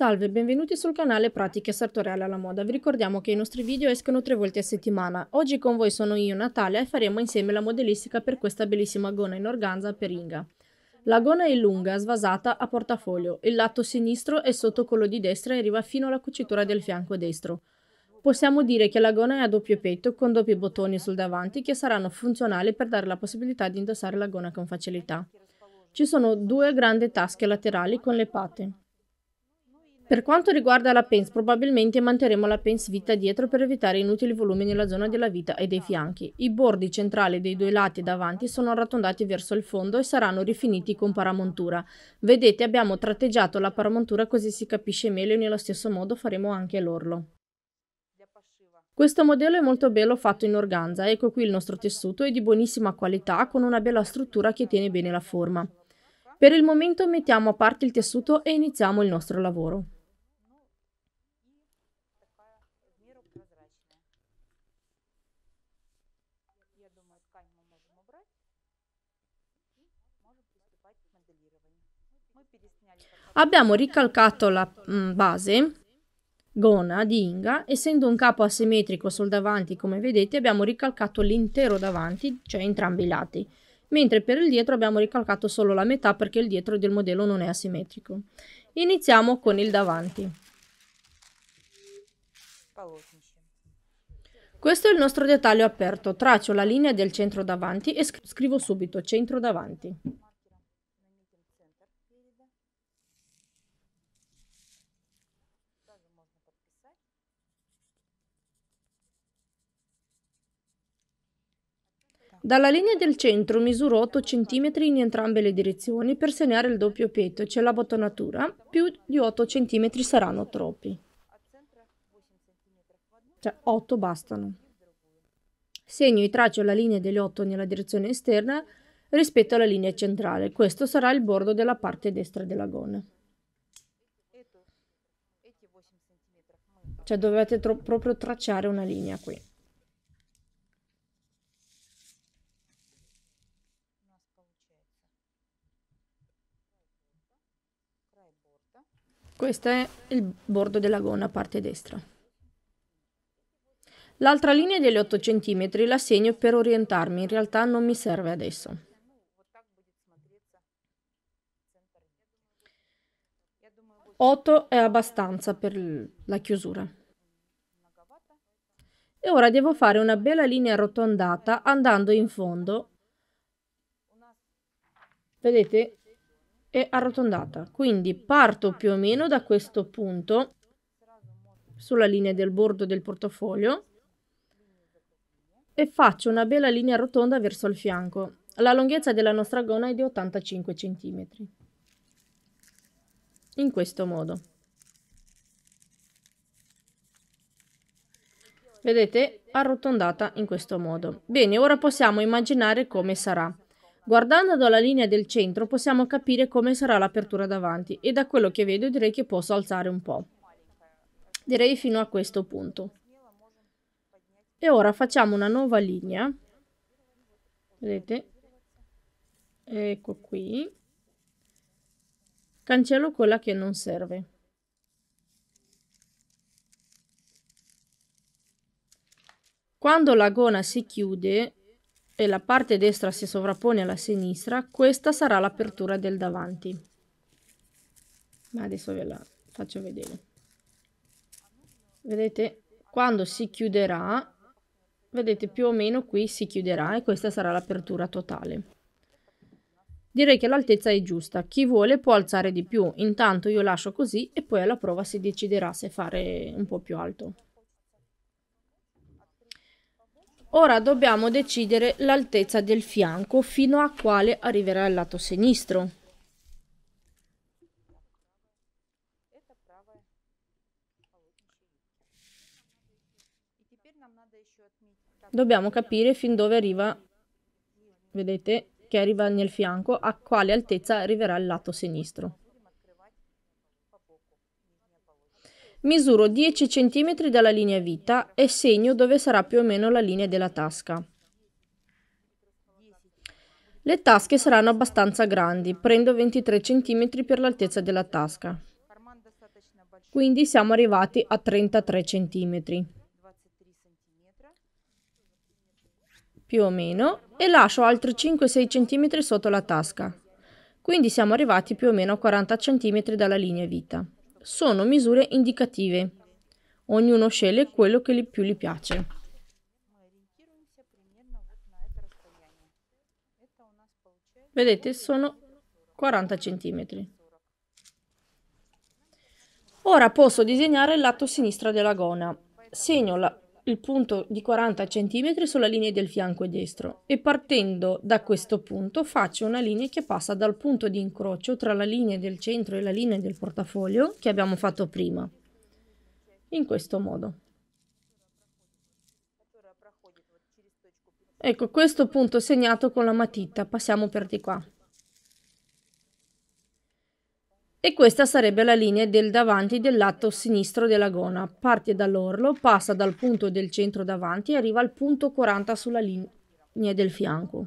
Salve e benvenuti sul canale Pratiche Sartoriali alla Moda. Vi ricordiamo che i nostri video escono tre volte a settimana. Oggi con voi sono io, Natalia, e faremo insieme la modellistica per questa bellissima gonna in organza per Inga. La gonna è lunga, svasata, a portafoglio. Il lato sinistro è sotto quello di destra e arriva fino alla cucitura del fianco destro. Possiamo dire che la gonna è a doppio petto con doppi bottoni sul davanti che saranno funzionali per dare la possibilità di indossare la gonna con facilità. Ci sono due grandi tasche laterali con le pate. Per quanto riguarda la pens, probabilmente manterremo la pens vita dietro per evitare inutili volumi nella zona della vita e dei fianchi. I bordi centrali dei due lati davanti sono arrotondati verso il fondo e saranno rifiniti con paramontura. Vedete abbiamo tratteggiato la paramontura così si capisce meglio e nello stesso modo faremo anche l'orlo. Questo modello è molto bello fatto in organza, ecco qui il nostro tessuto è di buonissima qualità con una bella struttura che tiene bene la forma. Per il momento mettiamo a parte il tessuto e iniziamo il nostro lavoro. необходимую ткань мы можем убрать Abbiamo ricalcato la base gona di Inga, essendo un capo asimmetrico sul davanti come vedete abbiamo ricalcato l'intero davanti, cioè entrambi i lati, mentre per il dietro abbiamo ricalcato solo la metà perché il dietro del modello non è asimmetrico. Iniziamo con il davanti. Полоски. Questo è il nostro dettaglio aperto, traccio la linea del centro davanti e scrivo subito centro davanti. Dalla linea del centro misuro 8 cm in entrambe le direzioni per segnare il doppio petto, c'è la bottonatura, più di 8 cm saranno troppi cioè 8 bastano. Segno e traccio la linea delle 8 nella direzione esterna rispetto alla linea centrale. Questo sarà il bordo della parte destra della gonna. Cioè dovete tro- proprio tracciare una linea qui. Questo è il bordo della gonna, parte destra. L'altra linea degli 8 cm la segno per orientarmi, in realtà non mi serve adesso. Otto è abbastanza per la chiusura. E ora devo fare una bella linea arrotondata andando in fondo. Vedete? È arrotondata. Quindi parto più o meno da questo punto sulla linea del bordo del portafoglio e faccio una bella linea rotonda verso il fianco. La lunghezza della nostra gonna è di 85 cm. In questo modo. Vedete? Arrotondata in questo modo. Bene, ora possiamo immaginare come sarà. Guardando dalla linea del centro possiamo capire come sarà l'apertura davanti e da quello che vedo direi che posso alzare un po'. Direi fino a questo punto e ora facciamo una nuova linea vedete ecco qui cancello quella che non serve quando la gona si chiude e la parte destra si sovrappone alla sinistra questa sarà l'apertura del davanti ma adesso ve la faccio vedere vedete quando si chiuderà vedete più o meno qui si chiuderà e questa sarà l'apertura totale direi che l'altezza è giusta chi vuole può alzare di più intanto io lascio così e poi alla prova si deciderà se fare un po' più alto ora dobbiamo decidere l'altezza del fianco fino a quale arriverà il lato sinistro dobbiamo capire fin dove arriva, vedete, che arriva nel fianco, a quale altezza arriverà il lato sinistro. Misuro 10 cm dalla linea vita e segno dove sarà più o meno la linea della tasca. Le tasche saranno abbastanza grandi, prendo 23 cm per l'altezza della tasca. Quindi siamo arrivati a 33 cm. più o meno, e lascio altri 5-6 cm sotto la tasca. Quindi siamo arrivati più o meno a 40 cm dalla linea vita. Sono misure indicative. Ognuno sceglie quello che più gli piace. Vedete, sono 40 cm. Ora posso disegnare il lato sinistro della gona. Segno la il punto di 40 cm sulla linea del fianco destro e partendo da questo punto faccio una linea che passa dal punto di incrocio tra la linea del centro e la linea del portafoglio che abbiamo fatto prima, in questo modo. Ecco questo punto segnato con la matita, passiamo per di qua. e questa sarebbe la linea del davanti del lato sinistro della gona. Parte dall'orlo, passa dal punto del centro davanti e arriva al punto 40 sulla linea del fianco.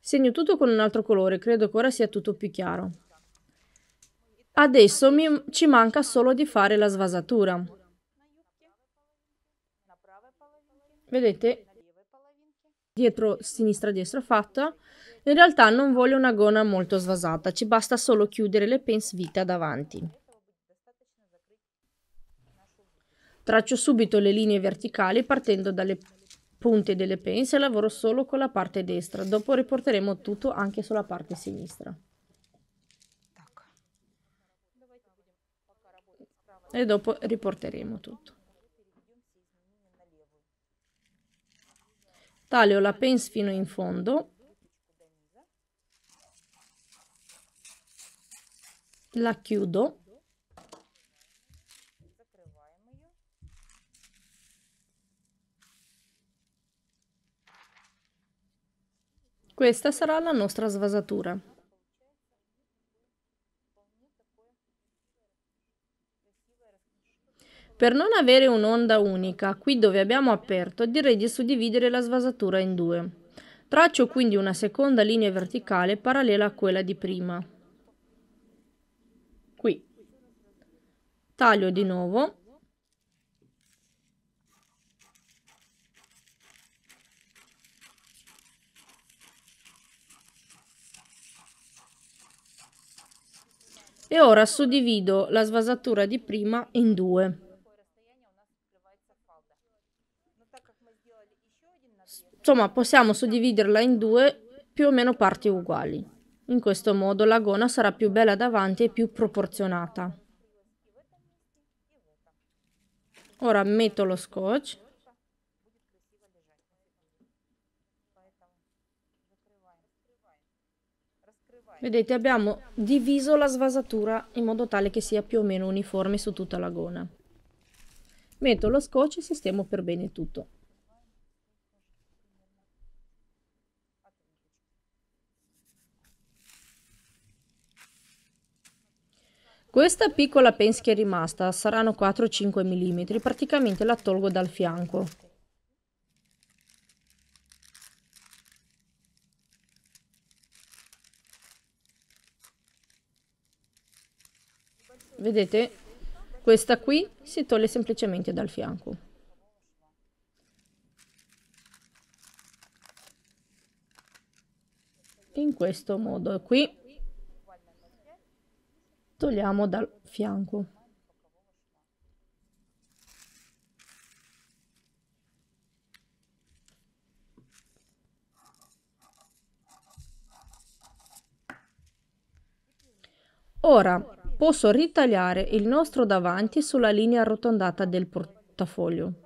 Segno tutto con un altro colore, credo che ora sia tutto più chiaro. Adesso mi, ci manca solo di fare la svasatura. Vedete, dietro sinistra destra fatta in realtà non voglio una gonna molto svasata ci basta solo chiudere le vita davanti traccio subito le linee verticali partendo dalle punte delle pence e lavoro solo con la parte destra dopo riporteremo tutto anche sulla parte sinistra e dopo riporteremo tutto taglio la pence fino in fondo la chiudo Questa sarà la nostra svasatura. Per non avere un'onda unica, qui dove abbiamo aperto, direi di suddividere la svasatura in due. Traccio quindi una seconda linea verticale parallela a quella di prima. Qui. Taglio di nuovo e ora suddivido la svasatura di prima in due. insomma possiamo suddividerla in due più o meno parti uguali. In questo modo la gona sarà più bella davanti e più proporzionata. Ora metto lo scotch. Vedete abbiamo diviso la svasatura in modo tale che sia più o meno uniforme su tutta la gona. Metto lo scotch e sistemo per bene tutto. Questa piccola pensi che è rimasta, saranno 4-5 mm, praticamente la tolgo dal fianco. Vedete? Questa qui si toglie semplicemente dal fianco. In questo modo qui tagliamo dal fianco. Ora posso ritagliare il nostro davanti sulla linea arrotondata del portafoglio.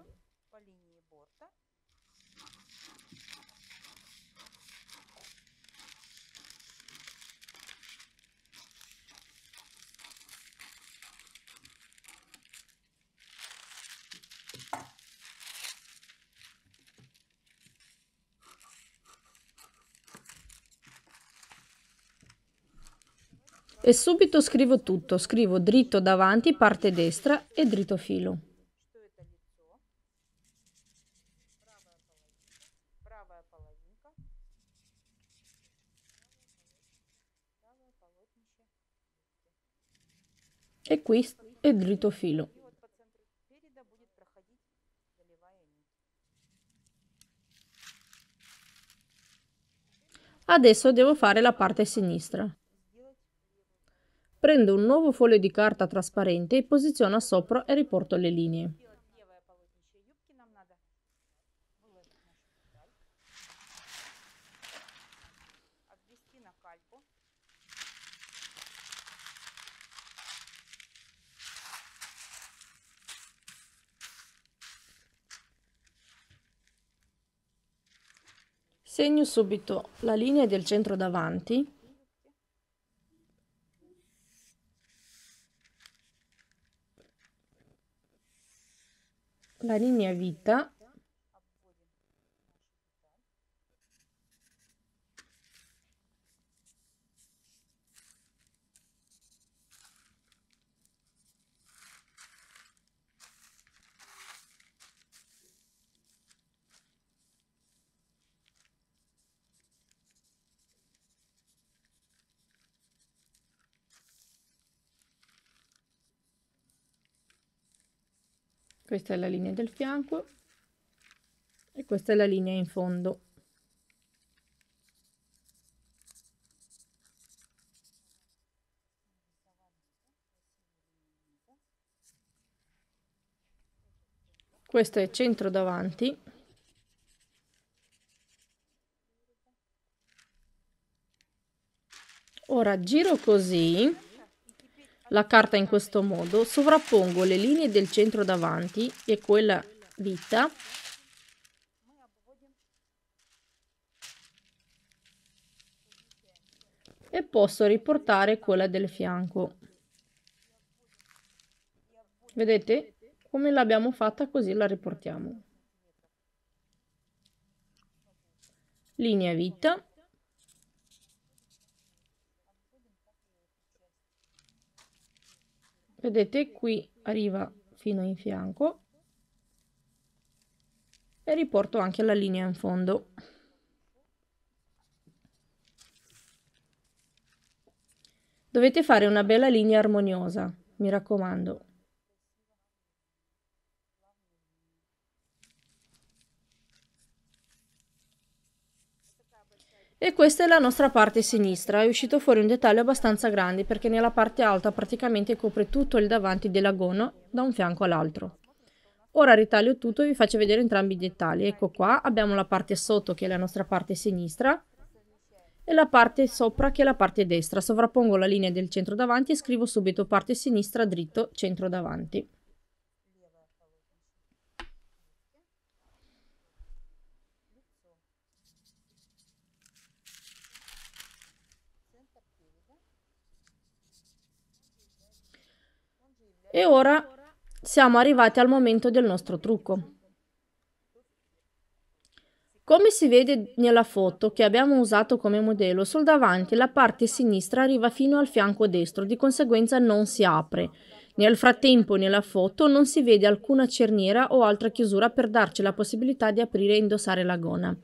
E subito scrivo tutto, scrivo dritto davanti, parte destra e dritto filo. E qui è dritto filo. Adesso devo fare la parte sinistra. Prendo un nuovo foglio di carta trasparente e posiziono sopra e riporto le linee. Segno subito la linea del centro davanti la mia vita questa è la linea del fianco e questa è la linea in fondo questo è centro davanti ora giro così la carta in questo modo, sovrappongo le linee del centro davanti e quella vita e posso riportare quella del fianco. Vedete? Come l'abbiamo fatta così la riportiamo. Linea vita vedete qui arriva fino in fianco e riporto anche la linea in fondo dovete fare una bella linea armoniosa mi raccomando E questa è la nostra parte sinistra, è uscito fuori un dettaglio abbastanza grande perché nella parte alta praticamente copre tutto il davanti della dell'agono da un fianco all'altro. Ora ritaglio tutto e vi faccio vedere entrambi i dettagli. Ecco qua, abbiamo la parte sotto che è la nostra parte sinistra e la parte sopra che è la parte destra. Sovrappongo la linea del centro davanti e scrivo subito parte sinistra dritto centro davanti. E ora siamo arrivati al momento del nostro trucco. Come si vede nella foto che abbiamo usato come modello, sul davanti la parte sinistra arriva fino al fianco destro, di conseguenza non si apre. Nel frattempo nella foto non si vede alcuna cerniera o altra chiusura per darci la possibilità di aprire e indossare la gona.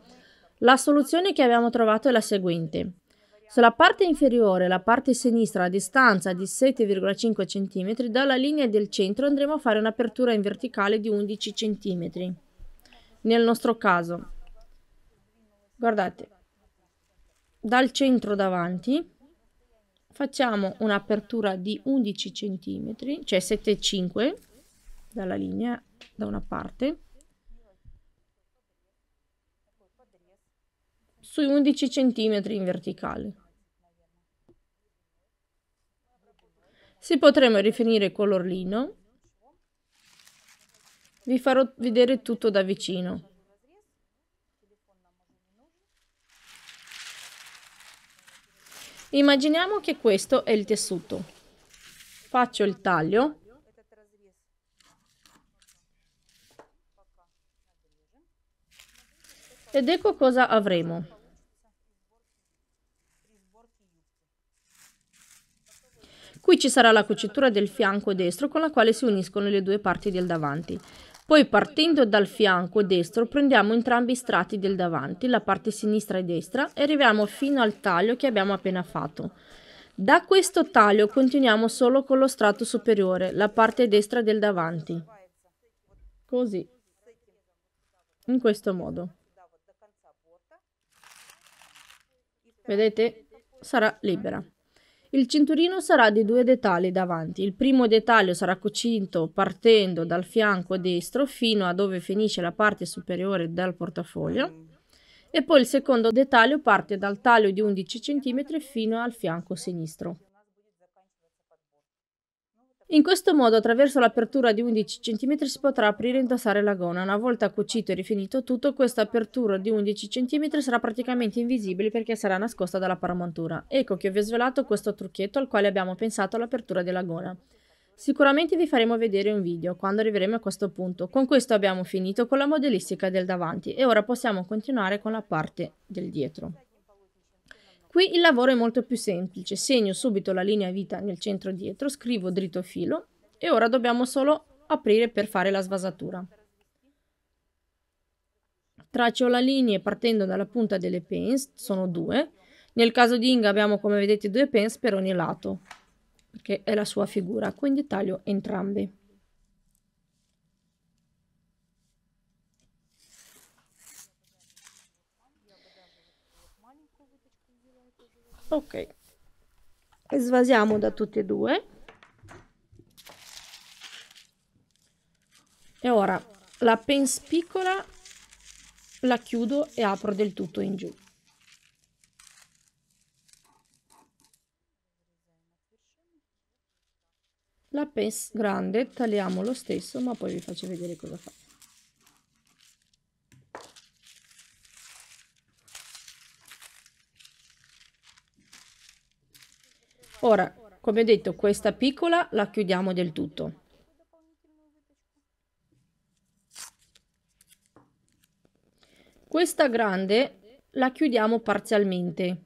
La soluzione che abbiamo trovato è la seguente. Sulla parte inferiore, la parte sinistra, a distanza di 7,5 cm dalla linea del centro andremo a fare un'apertura in verticale di 11 cm. Nel nostro caso, guardate, dal centro davanti facciamo un'apertura di 11 cm, cioè 7,5 dalla linea da una parte sui 11 cm in verticale. Si potremo rifinire il color lino, vi farò vedere tutto da vicino. Immaginiamo che questo è il tessuto. Faccio il taglio. Ed ecco cosa avremo. Qui ci sarà la cucitura del fianco destro con la quale si uniscono le due parti del davanti. Poi partendo dal fianco destro prendiamo entrambi i strati del davanti, la parte sinistra e destra, e arriviamo fino al taglio che abbiamo appena fatto. Da questo taglio continuiamo solo con lo strato superiore, la parte destra del davanti. Così. In questo modo. Vedete? Sarà libera. Il cinturino sarà di due dettagli davanti. Il primo dettaglio sarà cucito partendo dal fianco destro fino a dove finisce la parte superiore del portafoglio e poi il secondo dettaglio parte dal taglio di 11 cm fino al fianco sinistro. In questo modo attraverso l'apertura di 11 cm si potrà aprire e indossare la gonna. Una volta cucito e rifinito tutto, questa apertura di 11 cm sarà praticamente invisibile perché sarà nascosta dalla paramontura. Ecco che vi ho svelato questo trucchetto al quale abbiamo pensato all'apertura della gonna. Sicuramente vi faremo vedere un video quando arriveremo a questo punto. Con questo abbiamo finito con la modellistica del davanti e ora possiamo continuare con la parte del dietro. Qui il lavoro è molto più semplice, segno subito la linea vita nel centro dietro, scrivo dritto filo e ora dobbiamo solo aprire per fare la svasatura. Traccio la linea partendo dalla punta delle pens, sono due. Nel caso di Inga abbiamo come vedete due pens per ogni lato, che è la sua figura, quindi taglio entrambe. ok svasiamo da tutti e due e ora la pens piccola la chiudo e apro del tutto in giù la pens grande tagliamo lo stesso ma poi vi faccio vedere cosa fa Ora, come ho detto, questa piccola la chiudiamo del tutto. Questa grande la chiudiamo parzialmente,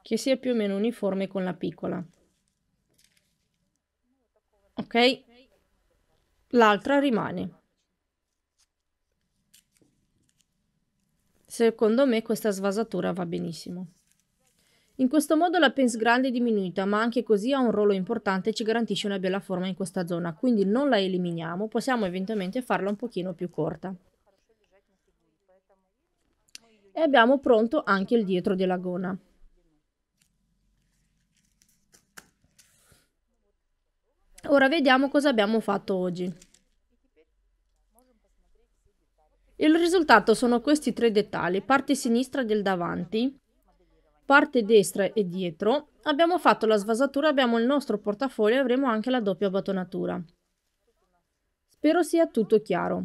che sia più o meno uniforme con la piccola. Ok? L'altra rimane. Secondo me questa svasatura va benissimo. In questo modo la pence grande è diminuita, ma anche così ha un ruolo importante e ci garantisce una bella forma in questa zona, quindi non la eliminiamo, possiamo eventualmente farla un pochino più corta. E abbiamo pronto anche il dietro della gona. Ora vediamo cosa abbiamo fatto oggi. Il risultato sono questi tre dettagli, parte sinistra del davanti, parte destra e dietro. Abbiamo fatto la svasatura, abbiamo il nostro portafoglio e avremo anche la doppia batonatura. Spero sia tutto chiaro.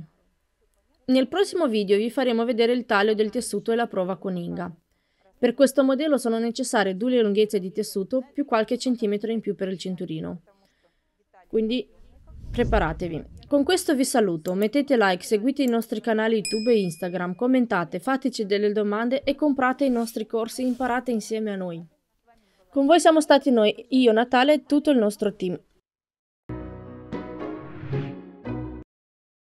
Nel prossimo video vi faremo vedere il taglio del tessuto e la prova con Inga. Per questo modello sono necessarie due lunghezze di tessuto più qualche centimetro in più per il cinturino. Quindi Preparatevi. Con questo vi saluto, mettete like, seguite i nostri canali YouTube e Instagram, commentate, fateci delle domande e comprate i nostri corsi, imparate insieme a noi. Con voi siamo stati noi, io, Natale e tutto il nostro team.